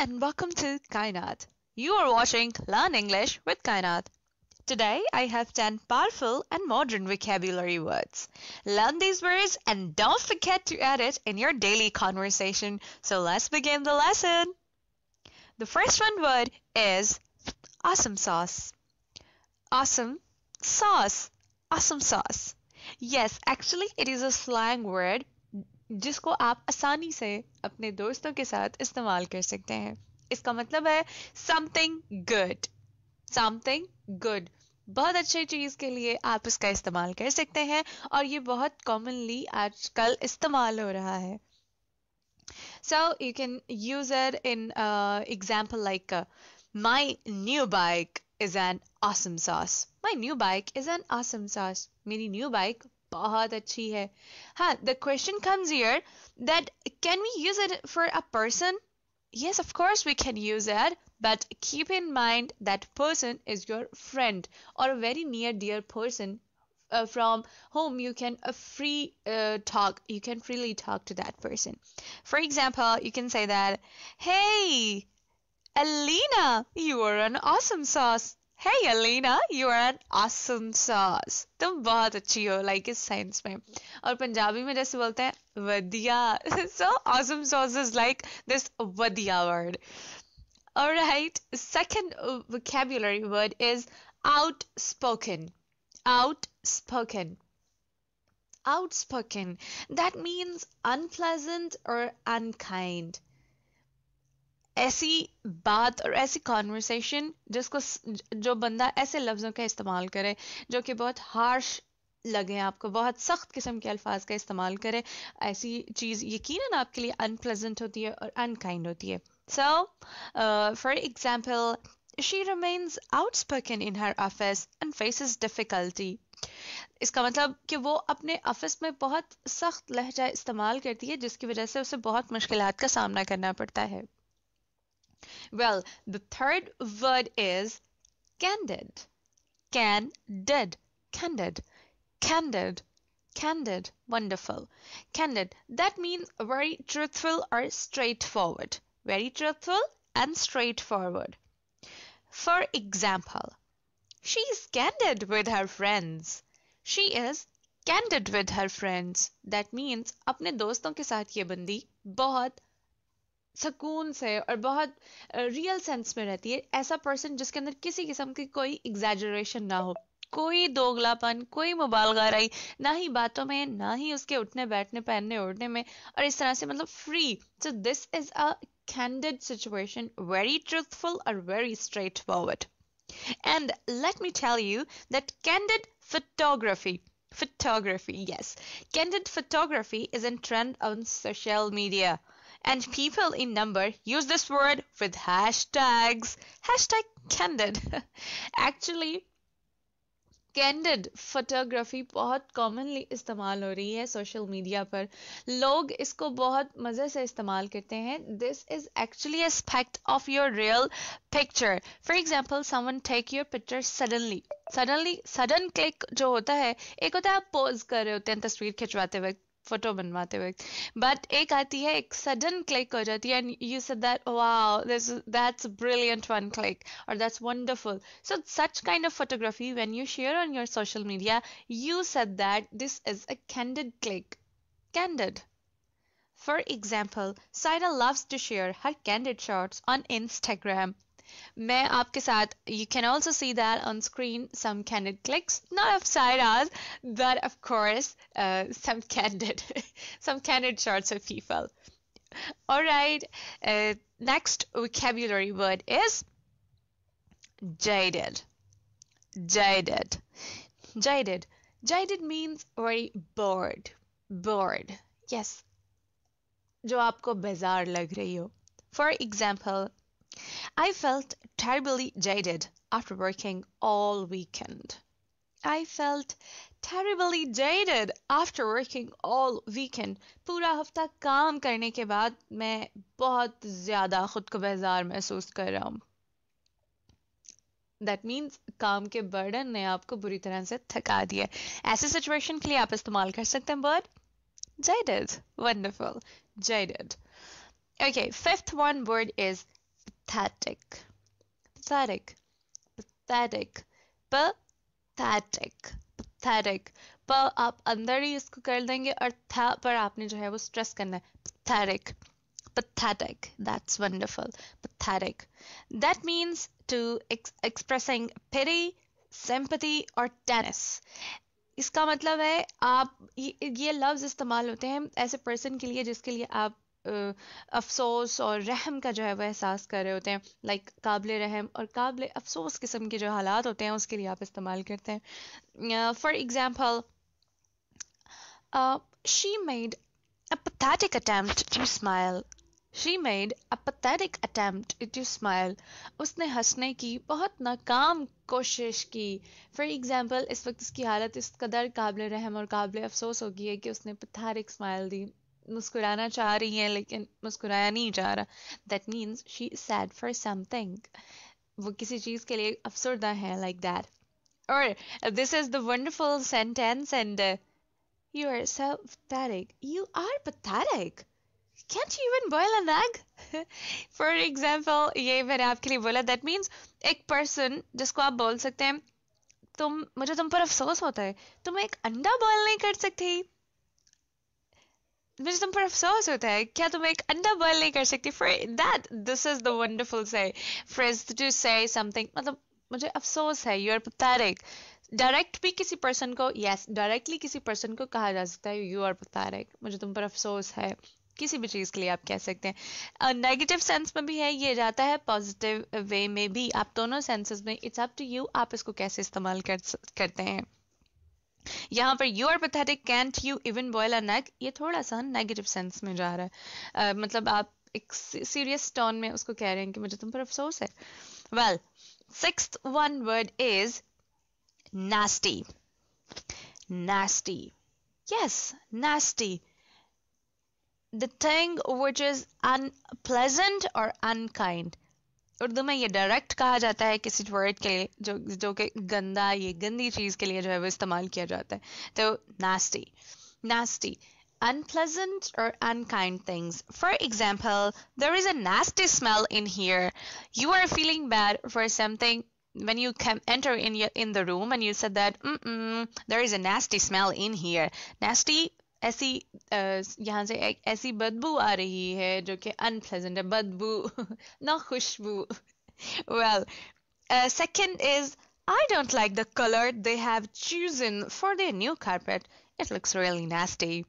and welcome to Kainat. You are watching Learn English with Kainat. Today I have 10 powerful and modern vocabulary words. Learn these words and don't forget to add it in your daily conversation. So let's begin the lesson. The first one word is awesome sauce. Awesome sauce. Awesome sauce. Yes, actually it is a slang word जिसको आप आसानी से अपने दोस्तों के साथ इस्तेमाल कर सकते हैं इसका मतलब है समथिंग गुड समथिंग गुड बहुत अच्छी चीज के लिए आप इसका इस्तेमाल कर सकते हैं और ये बहुत कॉमनली आजकल इस्तेमाल हो रहा है so you can use it in example like my new bike is an awesome sauce my new bike is an awesome sauce मेरी न्यू बाइक बहुत अच्छी है हाँ the question comes here that can we use it for a person yes of course we can use it but keep in mind that person is your friend or a very near dear person uh, from whom you can uh, free uh, talk you can freely talk to that person for example you can say that hey alina you are an awesome sauce Hey Alina, you are an awesome sauce. तुम बहुत अच्छी हो like इस sense में और पंजाबी में जैसे so awesome sauce is like this वदिया word. All right, second vocabulary word is outspoken. Outspoken. Outspoken. That means unpleasant or unkind. ऐसी बात और ऐसी कॉन्वर्सेशन जिसको जो बंदा ऐसे लफ्ज़ों का इस्तेमाल करे जो कि बहुत हार्श लगे आपको बहुत सख्त किस्म के अल्फाज का इस्तेमाल करें ऐसी चीज़ यकीनन आपके लिए अनप्लेजेंट होती है और अनकाइंड होती है so for example she remains outspoken in her office and faces difficulty इसका मतलब कि वो अपने ऑफिस में बहुत सख्त लहजा इस्तेमाल करती है जिसकी वजह से उसे बहुत मुश्किल का सामना करना पड़ता है Well, the third word is candid. Can did candid candid candid wonderful candid that means very truthful or straightforward very truthful and straightforward for example she is candid with her friends she is candid with her friends that means अपने दोस्तों के साथ ये बंदी बहुत सुकून से और बहुत रियल सेंस में रहती है ऐसा पर्सन जिसके अंदर किसी किस्म की कोई एग्जेजरेशन ना हो कोई दोगलापन कोई मुबालगा रही ना ही बातों में ना ही उसके उठने बैठने पहनने ओढ़ने में और इस तरह से मतलब free so this is a candid situation very truthful और very straightforward and let me tell you that candid photography photography yes candid photography is in trend on social media and people in number use this word with hashtags. Hashtag candid. Actually, candid photography बहुत commonly इस्तेमाल हो रही है social media पर लोग इसको बहुत मज़े से इस्तेमाल करते हैं this is actually aspect of your real picture for example someone take your picture suddenly suddenly sudden click जो होता है एक होता है आप पोज कर रहे होते हैं तस्वीर खिंचवाते वक्त फोटो बनवाते वक्त बट एक आती है एक सडन क्लिक हो जाती है and you said that wow this that's brilliant one click और that's wonderful so such kind of photography when you share on your social media you said that this is a candid click candid. For example, Saida loves to share her candid shots on Instagram you can also see that on screen some candid clicks not upside us but of course uh, some candid some candid shots of people all right uh, next vocabulary word is jaded jaded jaded jaded means very bored bored yes जो आपको बेजार लग रही हो for example I felt terribly jaded after working all weekend. I felt terribly jaded after working all weekend. पूरा हफ्ता काम करने के बाद मैं बहुत ज़्यादा ख़ुद को बेजार महसूस कर रहा हूँ That means काम के बर्डन ने आपको बुरी तरह से थका दिया ऐसे सिचुएशन के लिए आप इस्तेमाल कर सकते हैं word. jaded wonderful jaded okay fifth one word is pathetic, pathetic, pathetic, pathetic, pathetic. प आप अंदर ही इसको कर देंगे और था पर आपने जो है वो स्ट्रेस करना है pathetic, pathetic. That's wonderful. Pathetic. That means to ex expressing pity, sympathy or tennis. इसका मतलब है आप ये, ये लफ्ज़ इस्तेमाल होते हैं ऐसे पर्सन के लिए जिसके लिए आप अफसोस और रहम का जो है वह एहसास कर रहे होते हैं लाइक काबिल रहम और काबिल अफसोस किस्म के जो हालात होते हैं उसके लिए आप इस्तेमाल करते हैं for example she made a pathetic attempt to smile she made a pathetic attempt to smile उसने हंसने की बहुत नाकाम कोशिश की फॉर एग्ज़ाम्पल इस वक्त इसकी हालत इस कदर काबिल रहम और काबिल अफसोस हो गई है कि उसने पथेटिक स्माइल दी मुस्कुराना चाह रही है लेकिन मुस्कुराया नहीं जा रहा that means she sad for something वो किसी चीज़ के लिए अफसरदा है लाइक दैट और this is the wonderful sentence and you are so pathetic you are pathetic can't you even boil an egg? For example, ये मैंने आपके लिए बोला that means एक person जिसको आप बोल सकते हैं तुम मुझे तुम पर अफसोस होता है तुम एक अंडा बॉयल नहीं कर सकती मुझे तुम पर अफसोस होता है क्या तुम एक अंडा बॉयल नहीं कर सकती that this is the wonderful say phrase to say something मतलब मुझे अफसोस है यू आर पतारिक डायरेक्ट भी किसी पर्सन को यस yes, डायरेक्टली किसी पर्सन को कहा जा सकता है यू आर पतारिक मुझे तुम पर अफसोस है किसी भी चीज़ के लिए आप कह सकते हैं नेगेटिव सेंस में भी है ये जाता है पॉजिटिव वे में भी आप दोनों सेंसेस में इट्स अप टू यू आप इसको कैसे इस्तेमाल कर करते हैं यहाँ पर you are pathetic can't you even boil an egg ये थोड़ा सा नेगेटिव सेंस में जा रहा है uh, मतलब आप एक सीरियस टोन में उसको कह रहे हैं कि मुझे तुम पर अफसोस है well six one word is nasty nasty yes nasty the thing which is unpleasant और अनकाइंड उर्दू में ये डायरेक्ट कहा जाता है किसी वर्ड के लिए जो जो कि गंदा ये गंदी चीज़ के लिए जो है वो इस्तेमाल किया जाता है तो nasty nasty unpleasant or unkind things. For example, there is a nasty smell in here. You are feeling bad for something when you come enter in your, in the room and you said that mm -mm, there is a nasty smell in here. Nasty ऐसी यहाँ से एक ऐसी बदबू आ रही है जो कि अनप्लेजेंट है बदबू ना खुशबू well second is don't like the colour they have choose in for their new carpet it looks really nasty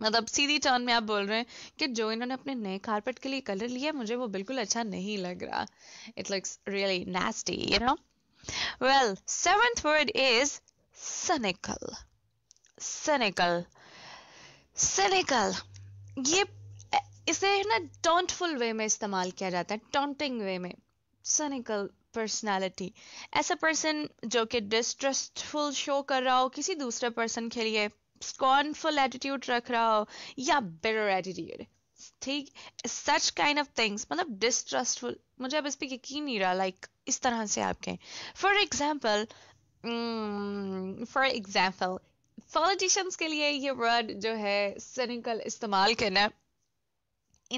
मतलब सीधी टर्न में आप बोल रहे हैं कि जो इन्होंने अपने नए कारपेट के लिए कलर लिया मुझे वो बिल्कुल अच्छा नहीं लग रहा it looks really nasty you know well seventh word is cynical cynical cynical ये इसे ना टॉन्टफुल वे में इस्तेमाल किया जाता है टॉन्टिंग वे में सनिकल पर्सनालिटी ऐसा पर्सन जो कि डिस्ट्रस्टफुल शो कर रहा हो किसी दूसरे पर्सन के लिए स्कॉनफुल एटीट्यूड रख रहा हो या बेटर एटीट्यूड ठीक सच काइंड ऑफ थिंग्स मतलब डिस्ट्रस्टफुल मुझे अब इस पर यकीन नहीं रहा लाइक like, इस तरह से आपके for example for example politicians के लिए ये वर्ड जो है सनिकल इस्तेमाल करना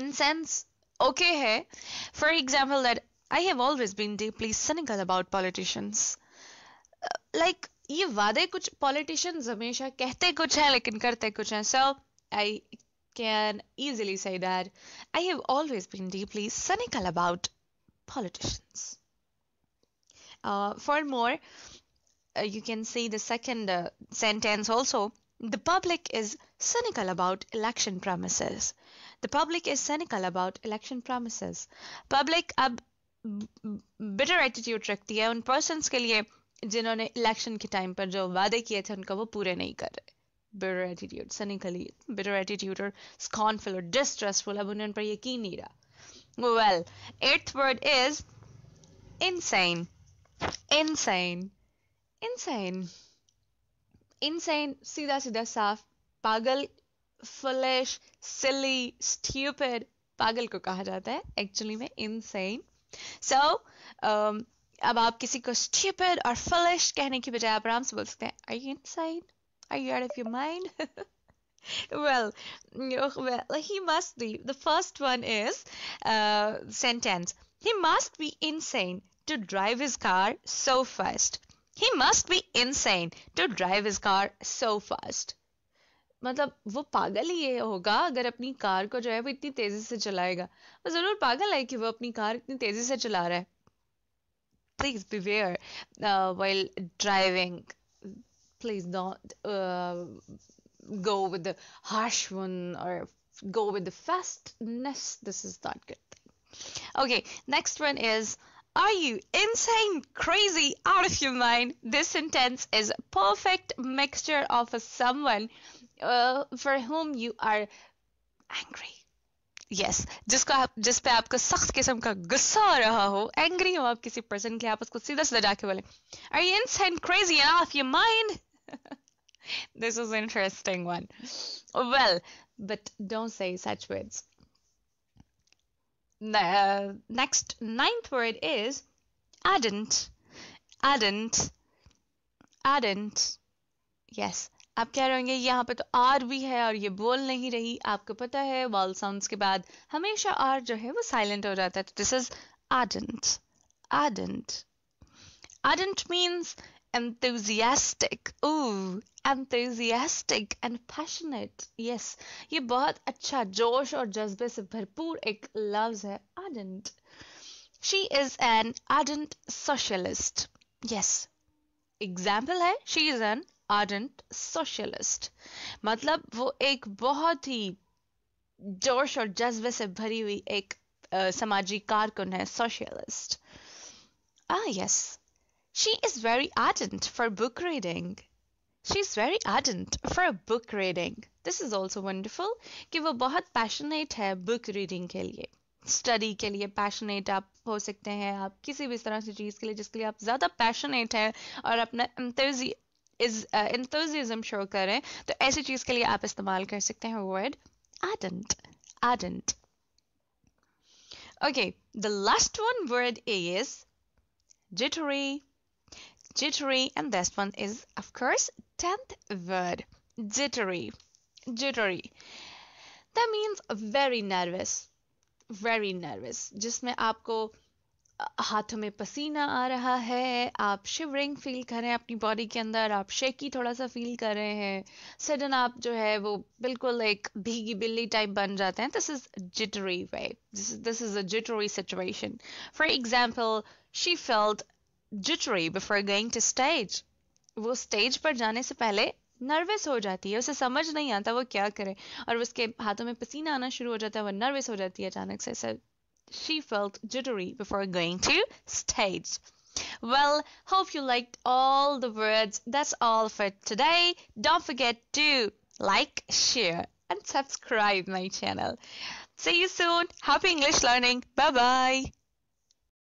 इन सेंस ओके है for example that I have always been deeply cynical about politicians like ये वादे कुछ पॉलिटिशियंस हमेशा कहते कुछ हैं लेकिन करते कुछ हैं so I can easily say that I have always been deeply cynical about politicians for more Uh, you can see the second uh, sentence also the public is cynical about election promises the public is cynical about election promises public ab bitter attitude rakhti hai un persons ke liye jinhone election ke time par jo vaade kiye the unka wo pure nahi kar bitter attitude cynically bitter attitude or scornful or distrustful ab unhon par yakeen nahi raha well eighth word is insane insane इंसान insane सीधा सीधा साफ पागल फलेश सिली stupid पागल को कहा जाता है एक्चुअली में इंसान सो अब आप किसी को स्ट्यूपिड और फलिश कहने की बजाय आप आराम से बोल सकते हैं I you insane I you are off your mind well, oh, well, he must be. The first one is uh, sentence. He must be insane to drive his car so fast. He must be insane to drive his car so fast मतलब वो पागल ही ये होगा अगर अपनी car को जो है वो इतनी तेजी से चलाएगा वो जरूर पागल है कि वो अपनी कार इतनी तेजी से चला रहा है please beware while driving please not go with harsh one और go with the fastness this is not good thing okay next one is are you insane, crazy, out of your mind? This sentence is a perfect mixture of someone uh, for whom you are angry. Yes yes, जिसका आप जिस पे आपका सख्त किस्म का गुस्सा आ रहा हो एंग्री हो आप किसी पर्सन के आप उसको सीधा सीधा जाके बोले are you insane crazy off your mind this is interesting one well but don't say such words the next ninth word is ardent, ardent, ardent. Yes, आप कह रहे होंगे यहाँ पे तो आर भी है और ये बोल नहीं रही आपको पता है वॉल साउंड्स के बाद हमेशा आर जो है वो साइलेंट हो जाता है this is ardent ardent ardent means enthusiastic ooh enthusiastic and passionate yes ये बहुत अच्छा जोश और जज्बे से भरपूर एक लफ्ज है ardent she is an ardent socialist yes example है she is an ardent socialist मतलब वो एक बहुत ही जोश और जज्बे से भरी हुई एक uh, सामाजिक कारकुन है socialist ah yes She is very ardent for book reading. She is very ardent for book reading. This is also wonderful. कि वो बहुत passionate है book reading के लिए. Study के लिए passionate आप हो सकते हैं आप किसी भी तरह से चीज के लिए जिसके लिए आप ज्यादा passionate हैं और अपना uh, enthusiasm show करें तो ऐसी चीज के लिए आप इस्तेमाल कर सकते हैं word ardent. Ardent. Okay, the last one word is jittery jittery and this one is of course 10th word jittery jittery that means very nervous very nervous जिसमें आपको हाथों में पसीना आ रहा है आप शिवरिंग फील कर रहे हैं अपनी बॉडी के अंदर आप शेकी थोड़ा सा फील कर रहे हैं सडन आप जो है वो बिल्कुल एक भीगी बिल्ली टाइप बन जाते हैं this is jittery way this is a jittery situation for example she felt Jittery before going to stage. वो स्टेज पर जाने से पहले नर्वस हो जाती है उसे समझ नहीं आता वो क्या करे और उसके हाथों में पसीना आना शुरू हो जाता है वो नर्वस हो जाती है अचानक से sir she felt jittery before going to stage. Well, hope you liked all the words. That's all for today. Don't forget to like, share, and subscribe my channel. See you soon. Happy English learning. Bye bye.